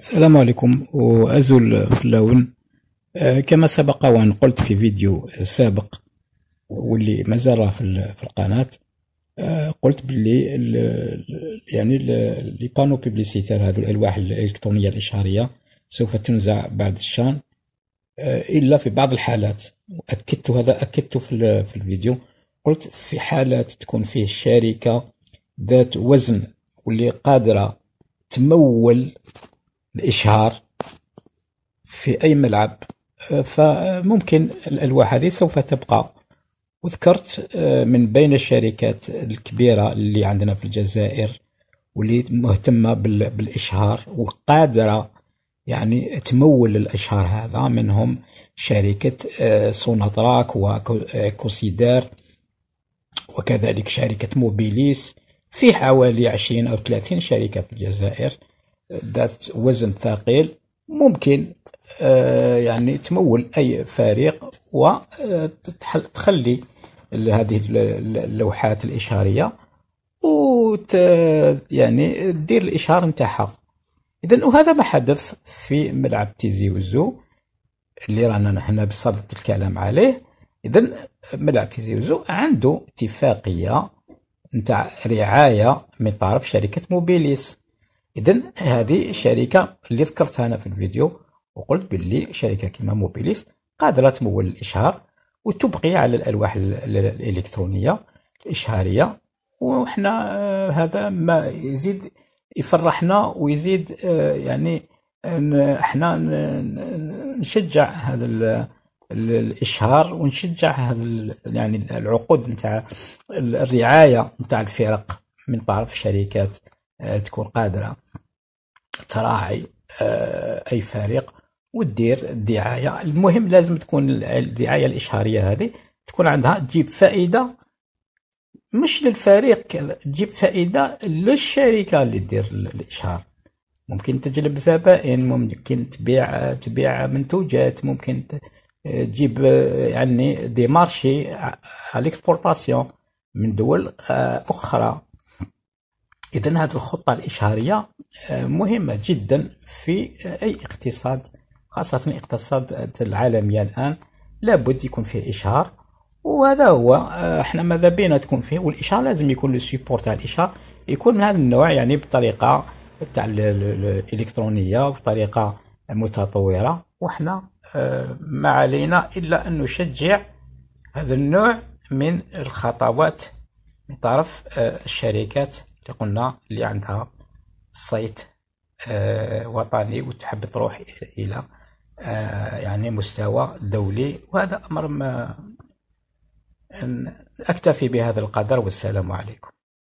السلام عليكم وأزول اللون آه، كما سبق وأن قلت في فيديو سابق واللي مازال في القناة آه، قلت باللي يعني لي بانو بيبليسيتير هذو الألواح الإلكترونية الإشهارية سوف تنزع بعد الشان آه، إلا في بعض الحالات أكدت هذا أكدت في, في الفيديو قلت في حالات تكون فيه شركة ذات وزن واللي قادرة تمول الإشهار في أي ملعب آه، فممكن الألواح هذه سوف تبقى وذكرت آه، من بين الشركات الكبيرة اللي عندنا في الجزائر واللي مهتمة بالإشهار وقادرة يعني تمول الاشهار هذا منهم شركة آه، سوناطراك وكوسيدار وكذلك شركة موبيليس في حوالي 20 أو 30 شركة في الجزائر ذات وزن ثقيل ممكن آه، يعني تمول أي فريق وتخلي آه، هذه اللوحات الإشهارية و يعني دير الإشهار نتاعها إذا وهذا ما حدث في ملعب تيزي وزو اللي رانا نحن بصدد الكلام عليه إذا ملعب تيزي وزو عنده اتفاقية نتاع رعاية من طرف شركة موبيليس اذا هذه الشركه اللي ذكرتها انا في الفيديو وقلت باللي شركه كيما موبيليس قادره تمول الاشهار وتبقي على الالواح الالكترونيه الاشهاريه وحنا آه، هذا ما يزيد يفرحنا ويزيد آه، يعني احنا نشجع هذا الاشهار ونشجع هذا يعني العقود نتاع الرعايه نتاع الفرق من طرف شركات آه، تكون قادره تراعي آه، اي فريق ودير الدعايه المهم لازم تكون الدعايه الاشهاريه هذه تكون عندها تجيب فائده مش للفريق تجيب فائده للشركه اللي دير الاشهار ممكن تجلب زبائن ممكن تبيع تبيع منتوجات ممكن تجيب يعني دي مارشي على آه، من دول اخرى إذا هذه الخطة الإشهارية آه، مهمة جدا في آه، أي اقتصاد خاصة الاقتصاد العالمي الآن لابد يكون فيه إشهار وهذا هو آه، احنا ماذا بينا تكون فيه والإشهار لازم يكون لو سيبور تاع الإشهار يكون من هذا النوع يعني بطريقة تاع الإلكترونية وبطريقة متطورة وحنا ما علينا إلا أن نشجع هذا النوع من الخطوات من طرف الشركات اللي قلنا اللي عندها صيت آه، وطني وتحب تروح الى آه، يعني مستوى دولي وهذا امر ما اكتفي بهذا القدر والسلام عليكم